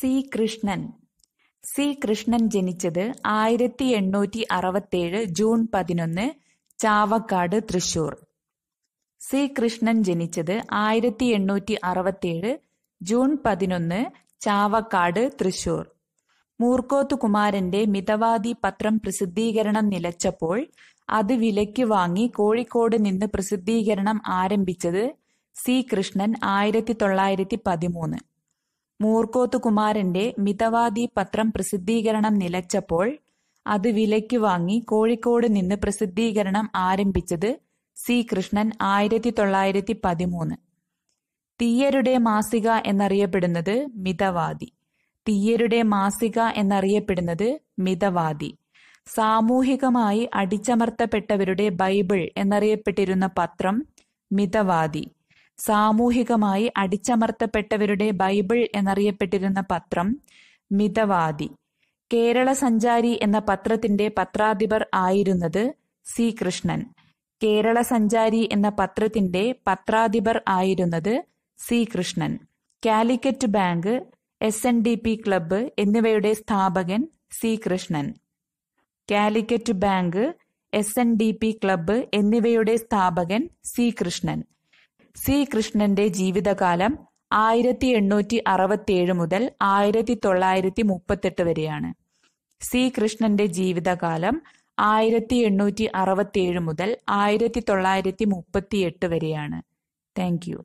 C Krishnan C Krishnan ജനിച്ചത് ആയിരത്തി എണ്ണൂറ്റി അറുപത്തേഴ് ജൂൺ പതിനൊന്ന് ചാവക്കാട് തൃശൂർ സി കൃഷ്ണൻ ജനിച്ചത് ആയിരത്തി എണ്ണൂറ്റി അറുപത്തേഴ് ജൂൺ പതിനൊന്ന് ചാവക്കാട് തൃശൂർ മൂർക്കോത്ത് കുമാരന്റെ മിതവാദി പത്രം പ്രസിദ്ധീകരണം നിലച്ചപ്പോൾ അത് വിലയ്ക്ക് വാങ്ങി കോഴിക്കോട് നിന്ന് പ്രസിദ്ധീകരണം ആരംഭിച്ചത് സി കൃഷ്ണൻ ആയിരത്തി തൊള്ളായിരത്തി പതിമൂന്ന് മൂർക്കോത്തുകുമാരന്റെ മിതവാദി പത്രം പ്രസിദ്ധീകരണം നിലച്ചപ്പോൾ അത് വിലയ്ക്ക് വാങ്ങി കോഴിക്കോട് നിന്ന് പ്രസിദ്ധീകരണം ആരംഭിച്ചത് സി കൃഷ്ണൻ ആയിരത്തി തൊള്ളായിരത്തി പതിമൂന്ന് തീയരുടെ മാസിക എന്നറിയപ്പെടുന്നത് മിതവാദി തീയരുടെ മാസിക എന്നറിയപ്പെടുന്നത് മിതവാദി സാമൂഹികമായി അടിച്ചമർത്തപ്പെട്ടവരുടെ ബൈബിൾ എന്നറിയപ്പെട്ടിരുന്ന പത്രം മിതവാദി സാമൂഹികമായി അടിച്ചമർത്തപ്പെട്ടവരുടെ ബൈബിൾ എന്നറിയപ്പെട്ടിരുന്ന പത്രം മിതവാദി കേരള സഞ്ചാരി എന്ന പത്രത്തിന്റെ പത്രാധിപർ ആയിരുന്നത് സി കൃഷ്ണൻ കേരള സഞ്ചാരി എന്ന പത്രത്തിന്റെ പത്രാധിപർ ആയിരുന്നത് C Krishnan Calicut bank S N D P club എന്നിവയുടെ സ്ഥാപകൻ C Krishnan Calicut bank S N D P club എന്നിവയുടെ സ്ഥാപകൻ സി കൃഷ്ണൻ സി കൃഷ്ണന്റെ ജീവിതകാലം ആയിരത്തി എണ്ണൂറ്റി അറുപത്തിയേഴ് മുതൽ ആയിരത്തി തൊള്ളായിരത്തി മുപ്പത്തെട്ട് വരെയാണ് സി കൃഷ്ണന്റെ ജീവിതകാലം ആയിരത്തി എണ്ണൂറ്റി അറുപത്തിയേഴ് മുതൽ ആയിരത്തി തൊള്ളായിരത്തി മുപ്പത്തിയെട്ട് വരെയാണ് താങ്ക് യു